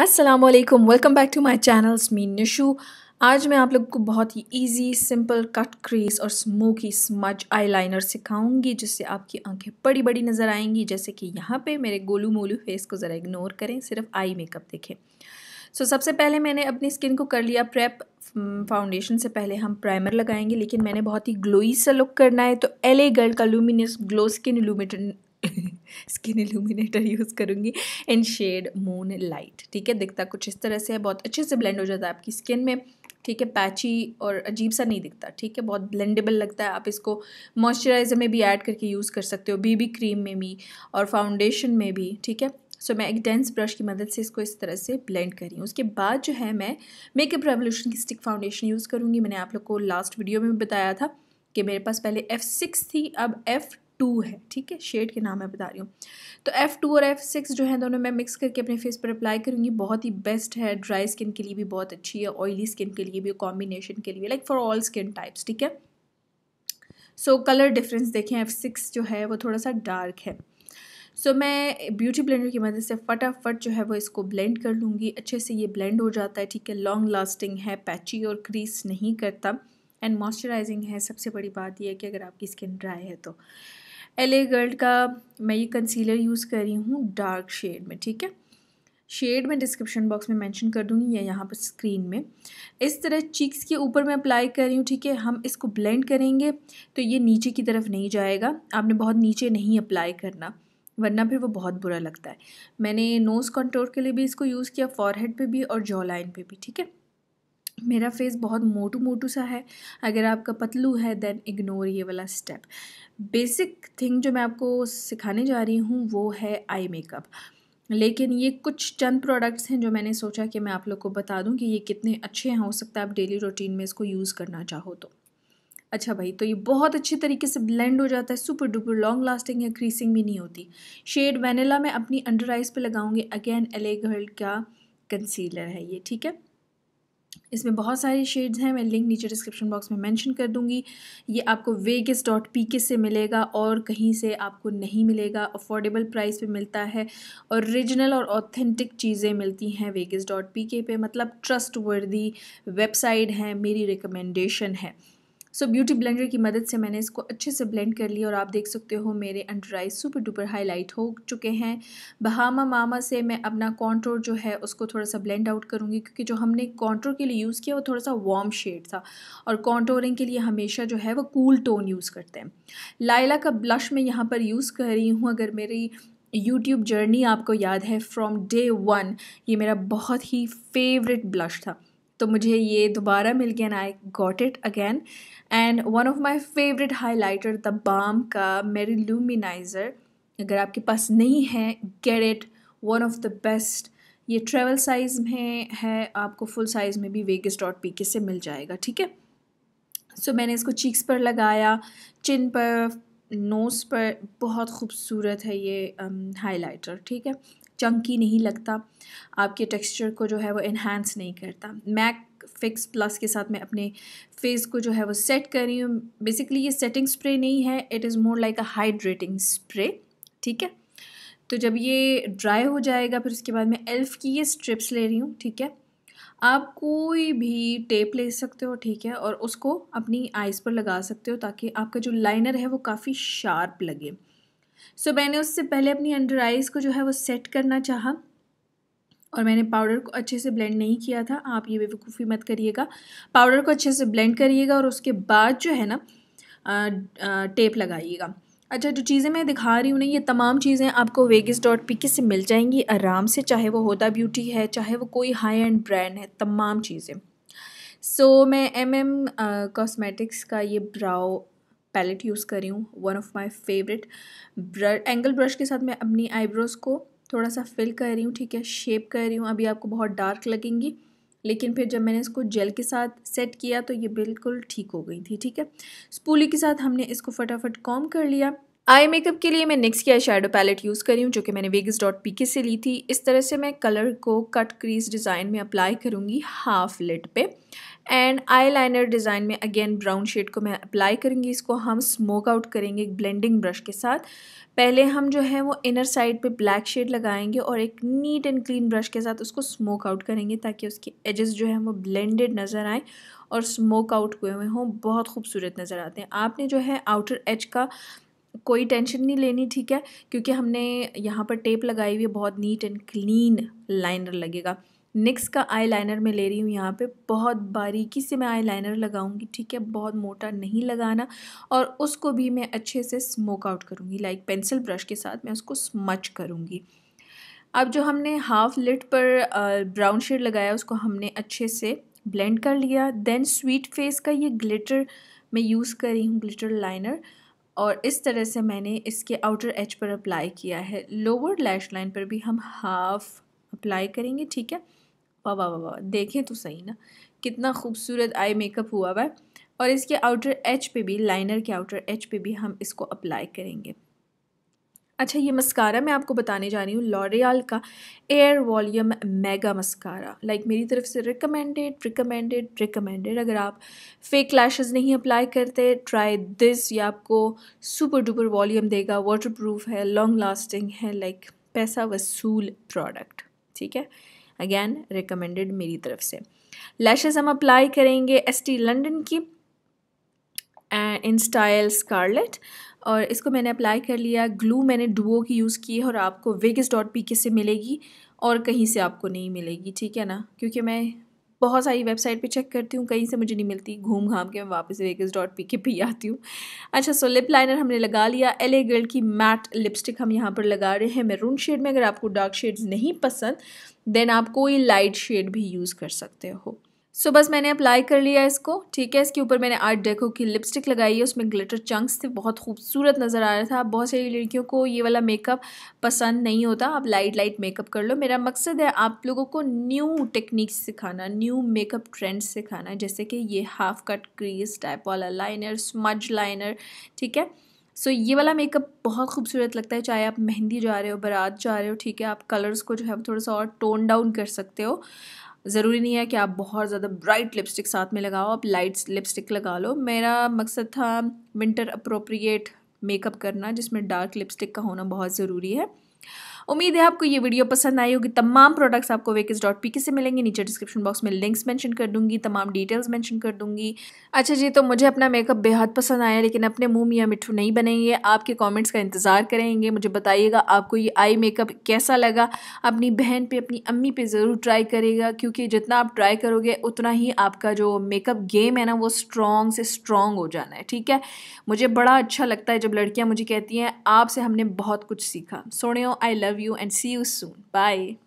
अस्सलाम वालेकुम welcome back to my channels me Nishu आज मैं आप लोग को बहुत ही इजी सिंपल कट क्रीज और स्मोकी स्मज आईलाइनर सिखाऊंगी जिससे आपकी आंखें बड़ी बड़ी नज़र आएंगी जैसे कि यहाँ पे मेरे गोलू मोलू फेस को ज़रा इग्नोर करें सिर्फ आई मेकअप देखें सो so, सबसे पहले मैंने अपनी स्किन को कर लिया प्रेप फाउंडेशन hmm, से पहले हम प्राइमर लगाएंगे लेकिन मैंने बहुत ही ग्लोई सा लुक करना है तो एले गर्ल का luminous glow skin luminous skin illuminator use करूँगी इन शेड मून लाइट ठीक है दिखता कुछ इस तरह से है बहुत अच्छे से ब्लेंड हो जाता है आपकी स्किन में ठीक है पैची और अजीब सा नहीं दिखता ठीक है बहुत ब्लेंडेबल लगता है आप इसको मॉइस्चराइज़र में भी ऐड करके यूज़ कर सकते हो बीबी क्रीम में भी और फाउंडेशन में भी ठीक है सो so, मैं एक डेंस ब्रश की मदद से इसको इस तरह से ब्लेंड कर रही हूँ उसके बाद जो है मैं मेकअप रेवोल्यूशन की स्टिक फाउंडेशन यूज़ करूँगी मैंने आप लोग को लास्ट वीडियो में बताया था कि मेरे पास पहले एफ़ सिक्स थी अब एफ़ टू है ठीक है शेड के नाम मैं बता रही हूँ तो एफ़ टू और एफ़ सिक्स जो है दोनों मैं मिक्स करके अपने फेस पर अप्लाई करूँगी बहुत ही बेस्ट है ड्राई स्किन के लिए भी बहुत अच्छी है ऑयली स्किन के लिए भी कॉम्बिनेशन के लिए like for all skin types ठीक है सो कलर डिफरेंस देखें एफ़ सिक्स जो है वो थोड़ा सा डार्क है सो so, मैं ब्यूटी ब्लेंडर की मदद से फटाफट जो है वो इसको ब्लेंड कर लूँगी अच्छे से ये ब्लेंड हो जाता है ठीक है लॉन्ग लास्टिंग है पैची और क्रीस नहीं करता एंड मॉइस्चराइजिंग है सबसे बड़ी बात यह है कि अगर आपकी स्किन ड्राई है तो एल गर्ल का मैं ये कंसीलर यूज़ कर रही हूँ डार्क शेड में ठीक है शेड में डिस्क्रिप्शन बॉक्स में मेंशन कर दूँगी या यहाँ पर स्क्रीन में इस तरह चीक्स के ऊपर मैं अप्लाई कर रही हूँ ठीक है हम इसको ब्लेंड करेंगे तो ये नीचे की तरफ नहीं जाएगा आपने बहुत नीचे नहीं अप्लाई करना वरना फिर वो बहुत बुरा लगता है मैंने नोज़ कंट्रोल के लिए भी इसको यूज़ किया फॉरहेड पे भी और जॉ लाइन पे भी ठीक है मेरा फेस बहुत मोटू मोटू सा है अगर आपका पतलू है देन इग्नोर ये वाला स्टेप बेसिक थिंग जो मैं आपको सिखाने जा रही हूँ वो है आई मेकअप लेकिन ये कुछ चंद प्रोडक्ट्स हैं जो मैंने सोचा कि मैं आप लोग को बता दूं कि ये कितने अच्छे हैं हो सकता है आप डेली रूटीन में इसको यूज़ करना चाहो तो अच्छा भाई तो ये बहुत अच्छे तरीके से ब्लेंड हो जाता है सुपर डुपर लॉन्ग लास्टिंग है क्रीसिंग भी नहीं होती शेड वेनिला मैं अपनी अंडर आइज़ पर लगाऊँगी अगेन एले गर्ल का कंसीलर है ये ठीक है इसमें बहुत सारे शेड्स हैं मैं लिंक नीचे डिस्क्रिप्शन बॉक्स में मेंशन कर दूंगी ये आपको वेगस डॉट पी के से मिलेगा और कहीं से आपको नहीं मिलेगा अफोर्डेबल प्राइस पे मिलता है ओरिजिनल और ऑथेंटिक चीज़ें मिलती हैं वेगस डॉट पी के पे मतलब ट्रस्ट वर्दी वेबसाइट है मेरी रिकमेंडेशन है सो ब्यूटी ब्लेंडर की मदद से मैंने इसको अच्छे से ब्लेंड कर लिया और आप देख सकते हो मेरे under eye super duper highlight हो चुके हैं बहामा मामा से मैं अपना कॉन्ट्रोर जो है उसको थोड़ा सा ब्लेंड आउट करूँगी क्योंकि जो हमने कॉन्ट्रोर के लिए यूज़ किया वो थोड़ा सा वार्म शेड था और कॉन्ट्रोरिंग के लिए हमेशा जो है वो कूल टोन यूज़ करते हैं लाइला का ब्लश मैं यहाँ पर यूज़ कर रही हूँ अगर मेरी यूट्यूब जर्नी आपको याद है फ्रॉम डे वन ये मेरा बहुत ही फेवरेट ब्लश था तो मुझे ये दोबारा मिल गया I got it again and one of my favourite lighter the balm का मेरी लूमिनाइज़र अगर आपके पास नहीं है get it one of the best ये ट्रेवल साइज़ में है आपको फुल साइज़ में भी वेगस डॉट पी के से मिल जाएगा ठीक है सो so, मैंने इसको चीक्स पर लगाया चिन पर नोज़ पर बहुत खूबसूरत है ये हाइलाइटर um, ठीक है चंकी नहीं लगता आपके टेक्सचर को जो है वो इन्हेंस नहीं करता मैक फिक्स प्लस के साथ मैं अपने फेस को जो है वो सेट कर रही हूँ बेसिकली ये सेटिंग स्प्रे नहीं है it is more like a hydrating spray ठीक है तो जब ये ड्राई हो जाएगा फिर उसके बाद मैं एल्फ़ की ये स्ट्रिप्स ले रही हूँ ठीक है आप कोई भी टेप ले सकते हो ठीक है और उसको अपनी आइज़ पर लगा सकते हो ताकि आपका जो लाइनर है वो काफ़ी शार्प लगे सो so, मैंने उससे पहले अपनी अंडर आइज़ को जो है वो सेट करना चाहा और मैंने पाउडर को अच्छे से ब्लेंड नहीं किया था आप ये बेवकूफ़ी मत करिएगा पाउडर को अच्छे से ब्लेंड करिएगा और उसके बाद जो है ना टेप लगाइएगा अच्छा जो चीज़ें मैं दिखा रही हूँ ना ये तमाम चीज़ें आपको वेगिस डॉट पी से मिल जाएंगी आराम से चाहे वो होदा ब्यूटी है चाहे वो कोई हाई एंड ब्रांड है तमाम चीज़ें सो so, मैं एम एम कॉस्मेटिक्स का ये ब्राउ पैलेट यूज़ कर रही हूँ one of my favourite angle brush के साथ मैं अपनी आईब्रोज़ को थोड़ा सा फिल कर रही हूँ ठीक है शेप कर रही हूँ अभी आपको बहुत डार्क लगेंगी लेकिन फिर जब मैंने इसको जेल के साथ सेट किया तो ये बिल्कुल ठीक हो गई थी ठीक है स्पूली के साथ हमने इसको फटाफट कॉम कर लिया आई मेकअप के लिए मैं नेक्स्ट की आई शेडो पैलेट यूज़ करी हूँ जो कि मैंने वेगस डॉट पी के से ली थी इस तरह से मैं कलर को कट क्रीज डिज़ाइन में अप्लाई करूँगी हाफ लिट पे एंड आई लाइनर डिज़ाइन में अगेन ब्राउन शेड को मैं अप्लाई करूँगी इसको हम स्मोक आउट करेंगे एक ब्लेंडिंग ब्रश के साथ पहले हम जो है वो इनर साइड पे ब्लैक शेड लगाएंगे और एक नीट एंड क्लीन ब्रश के साथ उसको स्मोक आउट करेंगे ताकि उसके एजेस जो है वो ब्लेंडेड नज़र आए और स्मोक आउट हुए हुए हों बहुत खूबसूरत नज़र आते हैं आपने जो है आउटर एज का कोई टेंशन नहीं लेनी ठीक है क्योंकि हमने यहाँ पर टेप लगाई हुई है बहुत नीट एंड क्लीन लाइनर लगेगा निक्स का आईलाइनर मैं ले रही हूँ यहाँ पे बहुत बारीकी से मैं आईलाइनर लगाऊंगी ठीक है बहुत मोटा नहीं लगाना और उसको भी मैं अच्छे से स्मोक आउट करूँगी लाइक पेंसिल ब्रश के साथ मैं उसको स्मच करूँगी अब जो हमने हाफ लिट पर ब्राउन शेड लगाया उसको हमने अच्छे से ब्लेंड कर लिया देन स्वीट फेस का ये ग्लिटर मैं यूज़ कर रही हूँ ग्लिटर लाइनर और इस तरह से मैंने इसके आउटर एज पर अप्लाई किया है लोअर लैश लाइन पर भी हम हाफ़ अप्लाई करेंगे ठीक है वाह वाह वाह देखें तो सही ना कितना खूबसूरत आई मेकअप हुआ हुआ है और इसके आउटर एच पे भी लाइनर के आउटर एच पे भी हम इसको अप्लाई करेंगे अच्छा ये मस्कारा मैं आपको बताने जा रही हूँ लॉरियाल का air volume mega mascara like मेरी तरफ से रिकमेंडेड रिकमेंडेड रिकमेंडेड अगर आप फेक लैशेज़ नहीं अप्लाई करते ट्राई दिस ये आपको सुपर डुपर वॉल्यूम देगा वाटर प्रूफ है लॉन्ग लास्टिंग है लाइक पैसा वसूल प्रोडक्ट ठीक है अगेन रिकमेंडेड मेरी तरफ से लैशेज़ हम अप्लाई करेंगे एस टी लंडन की इन स्टाइल स्कारलेट और इसको मैंने अप्लाई कर लिया ग्लू मैंने डुओ की यूज़ की है और आपको वेगस डॉट पी के से मिलेगी और कहीं से आपको नहीं मिलेगी ठीक है ना क्योंकि मैं बहुत सारी वेबसाइट पे चेक करती हूँ कहीं से मुझे नहीं मिलती घूम घाम के मैं वापस वेगस डॉट पी के पी आती हूँ अच्छा सो लिप लाइनर हमने लगा लिया एले गर्ल की मैट लिपस्टिक हम यहाँ पर लगा रहे हैं मैरून शेड में अगर आपको डार्क शेड्स नहीं पसंद देन आप कोई लाइट शेड भी यूज़ कर सकते हो सो बस मैंने अप्लाई कर लिया इसको ठीक है इसके ऊपर मैंने आर्ट डेको की लिपस्टिक लगाई है उसमें ग्लिटर चंक्स थे बहुत खूबसूरत नज़र आ रहा था बहुत सारी लड़कियों को ये वाला मेकअप पसंद नहीं होता आप लाइट लाइट मेकअप कर लो मेरा मकसद है आप लोगों को न्यू टेक्निक्स सिखाना न्यू मेकअप ट्रेंड्स सिखाना जैसे कि ये हाफ कट क्रीज टाइप वाला लाइनर स्मज लाइनर ठीक है सो so, ये वाला मेकअप बहुत खूबसूरत लगता है चाहे आप मेहंदी जा रहे हो बारात जा रहे हो ठीक है आप कलर्स को जो है थोड़ा सा और टोन डाउन कर सकते हो ज़रूरी नहीं है कि आप बहुत ज़्यादा ब्राइट लिपस्टिक साथ में लगाओ आप लाइट्स लिपस्टिक लगा लो मेरा मकसद था विंटर अप्रोप्रिएट मेकअप करना जिसमें डार्क लिपस्टिक का होना बहुत ज़रूरी है उम्मीद है आपको ये वीडियो पसंद आई होगी तमाम प्रोडक्ट्स आपको वेकिस डॉट पी के से मिलेंगे नीचे डिस्क्रिप्शन बॉक्स में लिंक्स मैंशन कर दूंगी तमाम डिटेल्स मैंशन कर दूंगी अच्छा जी तो मुझे अपना मेकअप बेहद पसंद आया लेकिन अपने मुंह मियाँ मिठू नहीं बनेंगे आपके कॉमेंट्स का इंतज़ार करेंगे मुझे बताइएगा आपको ये आई मेकअप कैसा लगा अपनी बहन पर अपनी अम्मी पर ज़रूर ट्राई करेगा क्योंकि जितना आप ट्राई करोगे उतना ही आपका जो मेकअप गेम है ना वो स्ट्रॉन्ग से स्ट्रॉन्ग हो जाना है ठीक है मुझे बड़ा अच्छा लगता है जब लड़कियाँ मुझे कहती हैं आपसे हमने बहुत कुछ सीखा सोने I love you and see you soon. Bye.